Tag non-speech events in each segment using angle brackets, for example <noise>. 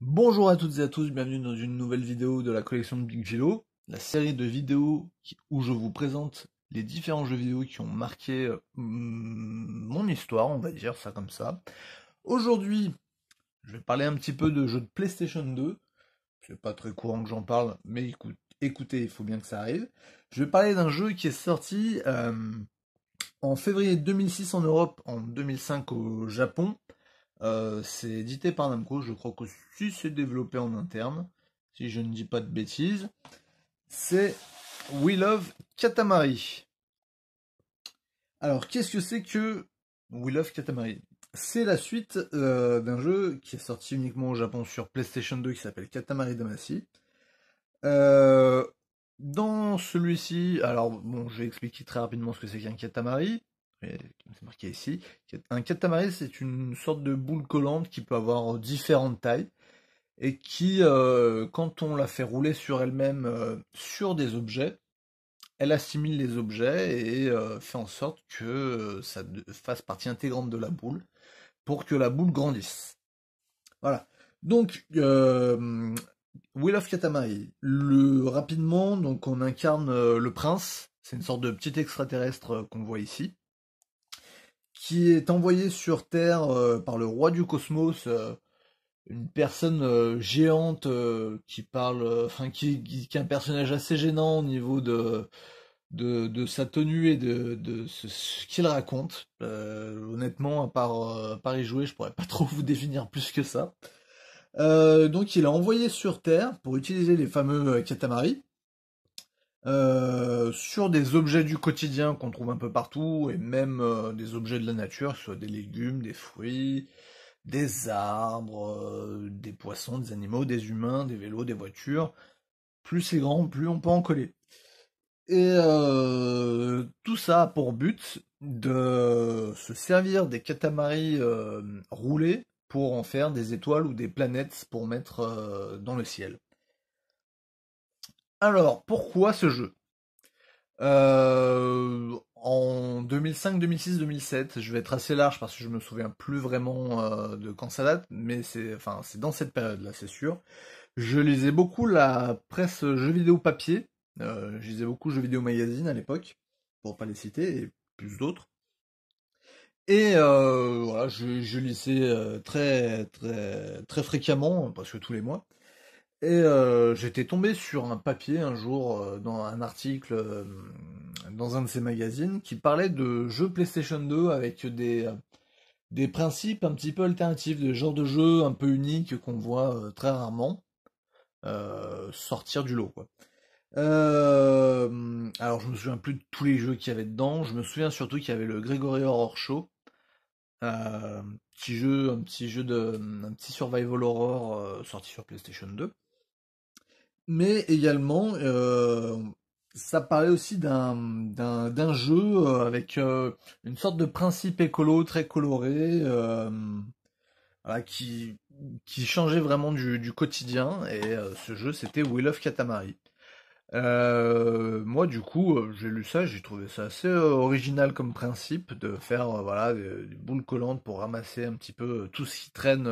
Bonjour à toutes et à tous, bienvenue dans une nouvelle vidéo de la collection de Big Velo, la série de vidéos où je vous présente les différents jeux vidéo qui ont marqué euh, mm, mon histoire, on va dire ça comme ça. Aujourd'hui, je vais parler un petit peu de jeux de PlayStation 2, c'est pas très courant que j'en parle, mais écoutez, il faut bien que ça arrive. Je vais parler d'un jeu qui est sorti euh, en février 2006 en Europe, en 2005 au Japon, euh, c'est édité par Namco, je crois que si c'est développé en interne, si je ne dis pas de bêtises, c'est We Love Katamari. Alors, qu'est-ce que c'est que We Love Katamari C'est la suite euh, d'un jeu qui est sorti uniquement au Japon sur PlayStation 2 qui s'appelle Katamari Damacy. Euh, dans celui-ci, alors bon, vais expliqué très rapidement ce que c'est qu'un Katamari c'est marqué ici. Un catamaré, c'est une sorte de boule collante qui peut avoir euh, différentes tailles et qui, euh, quand on la fait rouler sur elle-même euh, sur des objets, elle assimile les objets et fait en sorte que ça fasse partie intégrante de la boule pour que la boule grandisse. Voilà. Donc, Will of Katamari, rapidement, donc on incarne le prince, c'est une sorte de petit extraterrestre qu'on voit ici, qui est envoyé sur Terre euh, par le roi du cosmos, euh, une personne euh, géante qui parle, enfin qui, est un personnage assez gênant au niveau de, de, sa tenue et de, ce, qu'il raconte. honnêtement, à part, y jouer, je pourrais pas <laughs> trop vous définir plus que ça. donc il a envoyé sur Terre pour utiliser les fameux catamaris. Euh, sur des objets du quotidien qu'on trouve un peu partout, et même euh, des objets de la nature, soit des légumes, des fruits, des arbres, euh, des poissons, des animaux, des humains, des vélos, des voitures. Plus c'est grand, plus on peut en coller. Et tout ça a pour but de se servir des catamarans roulés pour en faire des étoiles ou des planètes pour mettre dans le ciel. Alors, pourquoi ce jeu euh, En 2005, 2006, 2007, je vais être assez large parce que je me souviens plus vraiment euh, de quand ça date, mais c'est enfin, dans cette période-là, c'est sûr. Je lisais beaucoup la presse jeux vidéo papier, euh, je lisais beaucoup jeux vidéo magazine à l'époque, pour pas les citer, et plus d'autres. Et voilà, je, je lisais très, très, très fréquemment, parce que tous les mois. Et euh, j'étais tombé sur un papier un jour euh, dans un article euh, dans un de ces magazines qui parlait de jeux PlayStation 2 avec des, des principes un petit peu alternatifs, des genres de jeux un peu uniques qu'on voit très rarement sortir du lot. alors je me souviens plus de tous les jeux qu'il y avait dedans, je me souviens surtout qu'il y avait le Gregory Horror Show, petit jeu, un petit jeu de, un petit survival horror sorti sur PlayStation 2 mais également, euh, ça parlait aussi d'un jeu euh, avec euh, une sorte de principe écolo très coloré, qui, qui changeait vraiment du, du quotidien. Et ce jeu, c'était Wheel of Katamari. moi, du coup, j'ai lu ça, j'ai trouvé ça assez original comme principe de faire voilà des, boules collantes pour ramasser un petit peu tout ce qui traîne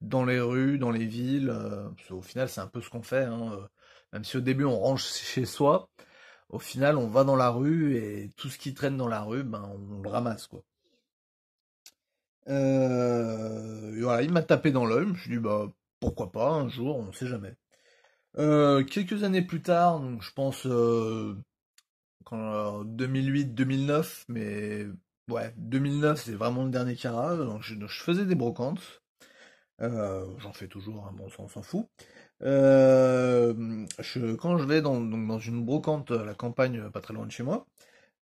dans les rues, dans les villes. Euh, au final, c'est un peu ce qu'on fait. Hein, euh, même si au début, on range <laughs> chez soi, au final, on va dans la rue et tout ce qui traîne dans la rue, ben, on le ramasse. quoi. Euh, voilà, il m'a tapé dans l'œil. Je me suis dit, bah, pourquoi pas, un jour, on ne sait jamais. quelques années plus tard, donc je pense 2008-2009, mais ouais, 2009 c'est vraiment le dernier caravane, donc je, faisais des brocantes. Euh, j'en fais toujours, un hein, bon, ça, on s'en fout. Euh, je, quand je vais dans, une brocante à euh, la campagne, pas très loin de chez moi,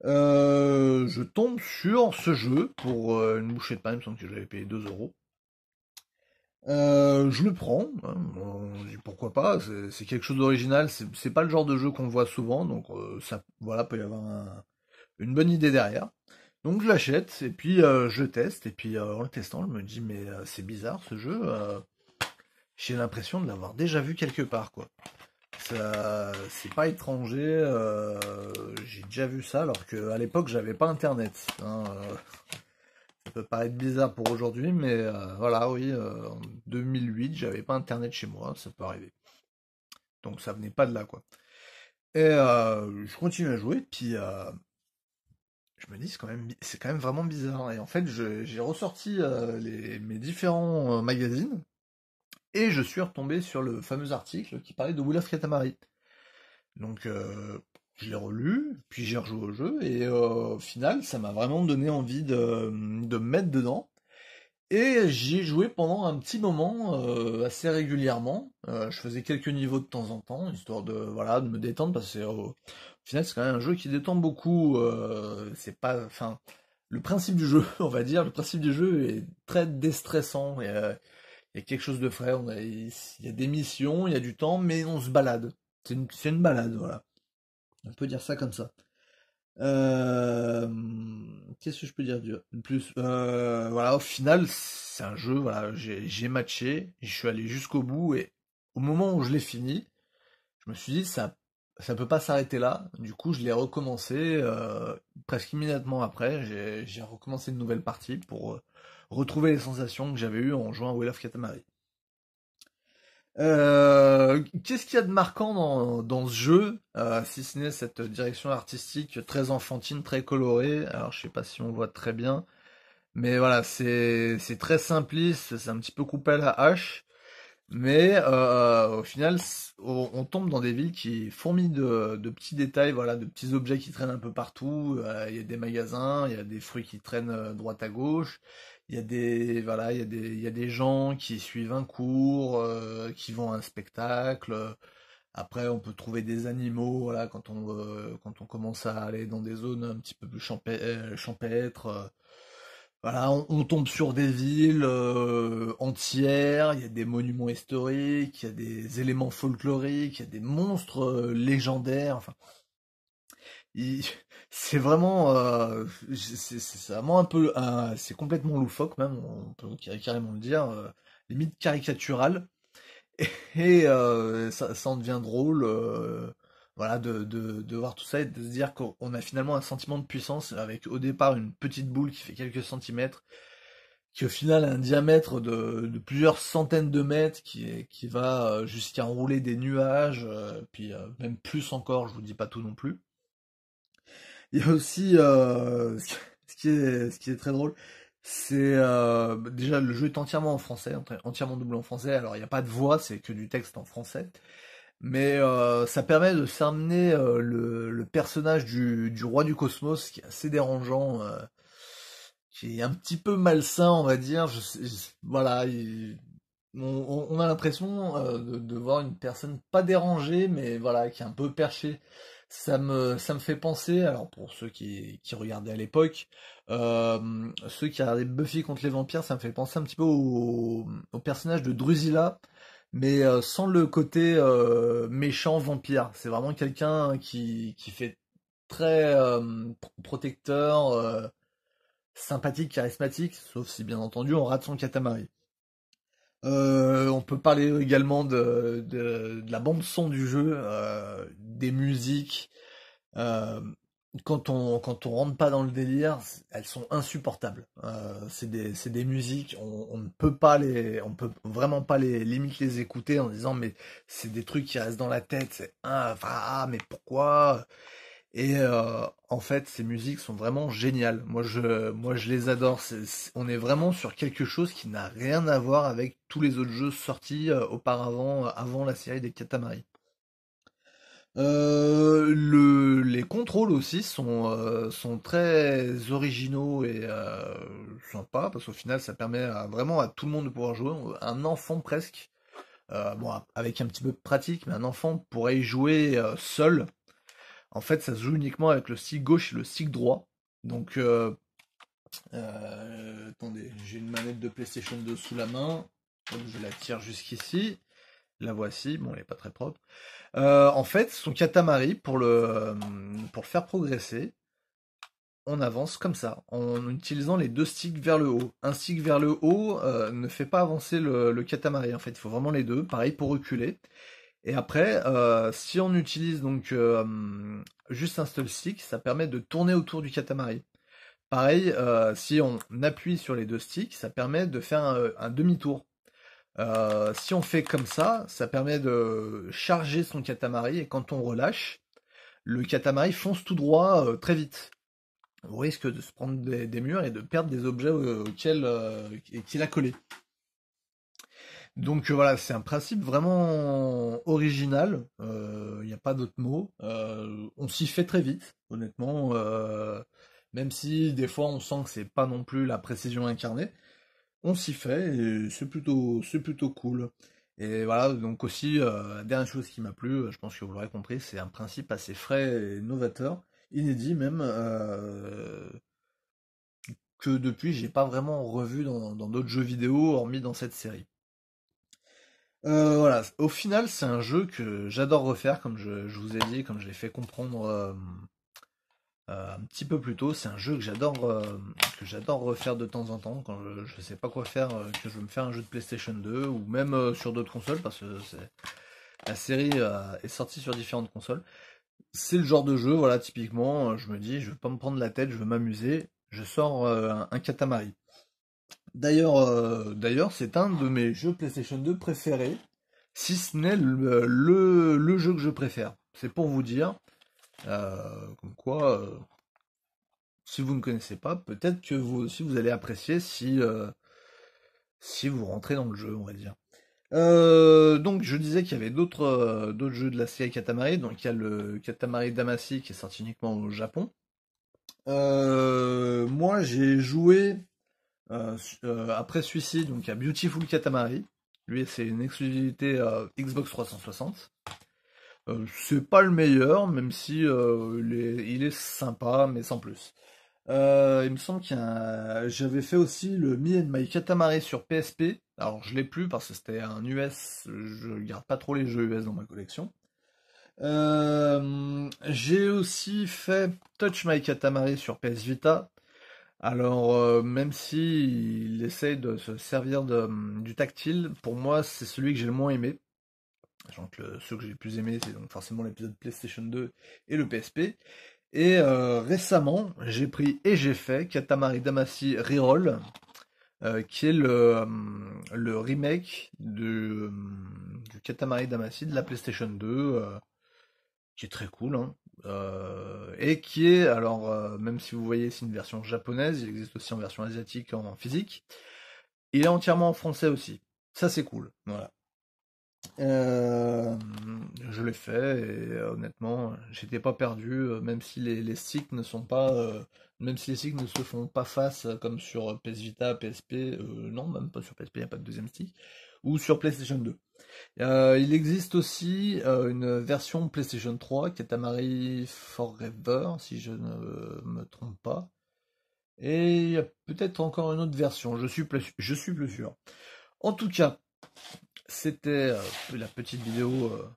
je tombe sur ce jeu pour une bouchée de pain, il me semble que j'avais payé 2 euros. je le prends, hein, pourquoi pas, c'est quelque chose d'original, c'est pas le genre de jeu qu'on voit souvent, donc ça voilà, peut y avoir une bonne idée derrière. Donc je l'achète et puis euh, je teste et puis euh, en le testant je me dis mais euh, c'est bizarre ce jeu. J'ai l'impression de l'avoir déjà vu quelque part quoi. C'est pas étranger. J'ai déjà vu ça alors que à l'époque j'avais pas internet. Hein, ça peut paraître bizarre pour aujourd'hui mais voilà oui en 2008 j'avais pas internet chez moi ça peut arriver. Donc ça venait pas de là quoi. Et je continue à jouer puis je me dis c'est quand même c'est quand même vraiment bizarre et en fait j'ai ressorti euh, mes différents euh, magazines et je suis retombé sur le fameux article qui parlait de wolof Katamari donc j'ai euh, je l'ai relu puis j'ai rejoué au jeu et au final ça m'a vraiment donné envie de, me mettre dedans et j'y ai joué pendant un petit moment assez régulièrement. je faisais quelques niveaux de temps en temps, histoire de voilà de me détendre parce que final, c'est quand même un jeu qui détend beaucoup. Euh, c'est pas, enfin, le principe du jeu, <laughs> on va dire, le principe du jeu est très déstressant. Euh, il quelque chose de frais. il y a des missions, il y a du temps, mais on se balade. C'est une, balade, voilà. On peut dire ça comme ça. Euh, qu'est-ce que je peux dire de plus Voilà, au final, c'est un jeu. Voilà, j'ai matché, je suis allé jusqu'au bout et au moment où je l'ai fini, je me suis dit ça ça peut pas s'arrêter là. Du coup, je l'ai recommencé euh, presque immédiatement après. J'ai recommencé une nouvelle partie pour euh, retrouver les sensations que j'avais eues en jouant à Will of Katamari. Euh, qu'est-ce qu'il y a de marquant dans, dans ce jeu, si ce n'est cette direction artistique très enfantine, très colorée Alors, je sais pas si on voit très bien, mais voilà, c'est très simpliste, c'est un petit peu coupé à la hache. Mais euh, au final, on, tombe dans des villes qui fourmillent de, de, petits détails, voilà, de petits objets qui traînent un peu partout. Euh, il y a des magasins, il y a des fruits qui traînent euh, droite à gauche. Il y a des voilà, il y a des il y a des gens qui suivent un cours, qui vont à un spectacle. Après, on peut trouver des animaux, voilà, quand on quand on commence à aller dans des zones un petit peu plus champêtres voilà, on, tombe sur des villes euh, entières, il y a des monuments historiques, il y a des éléments folkloriques, il y a des monstres euh, légendaires. Enfin, <laughs> c'est vraiment, euh, c'est vraiment un peu, c'est complètement loufoque même, on peut carrément le dire, euh, limite caricatural. <laughs> Et, et ça, ça, en devient drôle voilà, de, de, voir tout ça et de se dire qu'on a finalement un sentiment de puissance avec au départ une petite boule qui fait quelques centimètres, qui au final a un diamètre de, plusieurs centaines de mètres, qui, qui va euh, jusqu'à enrouler des nuages, euh, puis euh, même plus encore, je vous dis pas tout non plus. Il y a aussi ce, qui est, ce qui est très drôle, c'est bah, déjà le jeu est entièrement en français, entièrement doublé en français. Alors il n'y a pas de voix, c'est que du texte en français. Mais euh, ça permet de s'amener euh, le, personnage du, roi du cosmos qui est assez dérangeant, euh, qui est un petit peu malsain, on va dire. voilà, on, a l'impression de, voir une personne pas dérangée, mais voilà, qui est un peu perché Ça me, fait penser, alors pour ceux qui, regardaient à l'époque, ceux qui regardaient Buffy contre les vampires, ça me fait penser un petit peu au personnage de Drusilla mais euh, sans le côté euh, méchant vampire. C'est vraiment quelqu'un qui, qui fait très euh, protecteur, sympathique, charismatique, sauf si bien entendu on rate son catamarie. on peut parler également de, de, de, la bande son du jeu, des musiques, quand on quand on rentre pas dans le délire, elles sont insupportables. Euh, c'est des des musiques, on, ne peut pas les, on peut vraiment pas les limite les écouter en disant mais c'est des trucs qui restent dans la tête. C'est ah, mais pourquoi Et euh, en fait ces musiques sont vraiment géniales. Moi je moi je les adore. on est vraiment sur quelque chose qui n'a rien à voir avec tous les autres jeux sortis euh, auparavant avant la série des Katamari. Euh, le, les contrôles aussi sont, euh, sont très originaux et euh, sympas parce qu'au final ça permet vraiment à tout le monde de pouvoir jouer. Un enfant presque, euh, bon avec un petit peu de pratique, mais un enfant pourrait y jouer seul. En fait ça se joue uniquement avec le stick gauche et le stick droit. Donc attendez, j'ai une manette de PlayStation 2 sous la main, je la tire jusqu'ici la voici, bon elle n'est pas très propre. Euh, en fait, son catamarie pour le, euh, pour faire progresser, on avance comme ça, en utilisant les deux sticks vers le haut. Un stick vers le haut euh, ne fait pas avancer le, le en fait, il faut vraiment les deux, pareil pour reculer. Et après, si on utilise donc juste un seul stick, ça permet de tourner autour du catamarie. Pareil, si on appuie sur les deux sticks, ça permet de faire un demi-tour euh, si on fait comme ça, ça permet de charger son catamari et quand on relâche, le catamari fonce tout droit euh, très vite. Au risque de se prendre des, murs et de perdre des objets euh, auxquels et qu'il a collé. Donc voilà, c'est un principe vraiment original. Il n'y a pas d'autre mot. on s'y fait très vite, honnêtement. même si des fois on sent que c'est pas non plus la précision incarnée on s'y fait et c'est plutôt, c'est plutôt cool. Et voilà, donc aussi, euh, la dernière chose qui m'a plu, euh, je pense que vous l'aurez compris, c'est un principe assez frais et novateur, inédit même, euh, que depuis j'ai pas vraiment revu dans, d'autres jeux vidéo, hormis dans cette série. voilà, au final, c'est un jeu que j'adore refaire, comme je, vous ai dit, comme je l'ai fait comprendre un petit peu plus tôt. C'est un jeu que j'adore que j'adore refaire de temps en temps quand je, sais pas quoi faire, euh, que je veux me faire un jeu de PlayStation 2 ou même euh, sur d'autres consoles parce que la série euh, est sortie sur différentes consoles. C'est le genre de jeu, voilà, typiquement, je me dis, je veux pas me prendre la tête, je veux m'amuser, je sors un, Katamari. D'ailleurs, d'ailleurs, c'est un de mes jeux PlayStation 2 préférés, si ce n'est le, le, jeu que je préfère. C'est pour vous dire, comme quoi, si vous ne connaissez pas, peut-être que vous aussi vous allez apprécier si, euh, si vous rentrez dans le jeu, on va dire. Euh, donc je disais qu'il y avait euh, d'autres jeux de la série Katamari, donc il y a le Katamari Damacy qui est sorti uniquement au Japon. moi j'ai joué après celui-ci donc à Beautiful Katamari. Lui c'est une exclusivité Xbox 360. c'est pas le meilleur, même si il, est, sympa, mais sans plus. Euh, il me semble qu'il J'avais fait aussi le Me and My Katamari sur PSP. Alors je l'ai plus parce que c'était un US. Je garde pas trop les jeux US dans ma collection. Euh, j'ai aussi fait Touch My Katamari sur PS Vita. Alors euh, même si il essaye de se servir du tactile, pour moi c'est celui que j'ai le moins aimé. Donc ceux que j'ai le plus aimé, c'est donc forcément l'épisode PlayStation 2 et le PSP. Et euh, récemment, j'ai pris et j'ai fait Katamari Damacy Reroll, euh, qui est le, euh, remake de, du Katamari Damacy de la PlayStation 2, qui est très cool, hein. et qui est, alors, même si vous voyez, c'est une version japonaise, il existe aussi en version asiatique en physique, il est entièrement en français aussi. Ça, c'est cool. Voilà. Euh, je l'ai fait et euh, honnêtement, j'étais pas perdu, euh, même si les, sticks ne sont pas, même si les sticks ne se font pas face comme sur PS Vita, PSP, non, même pas sur PSP, il n'y a pas de deuxième stick, ou sur PlayStation 2. il existe aussi une version PlayStation 3 qui est Amari Forever, si je ne me trompe pas, et il y a peut-être encore une autre version, je suis je suis plus sûr. En tout cas, c'était euh, la petite vidéo euh,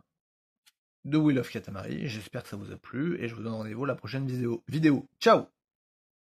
de Will of Katamari. J'espère que ça vous a plu et je vous donne rendez-vous la prochaine vidéo. vidéo. Ciao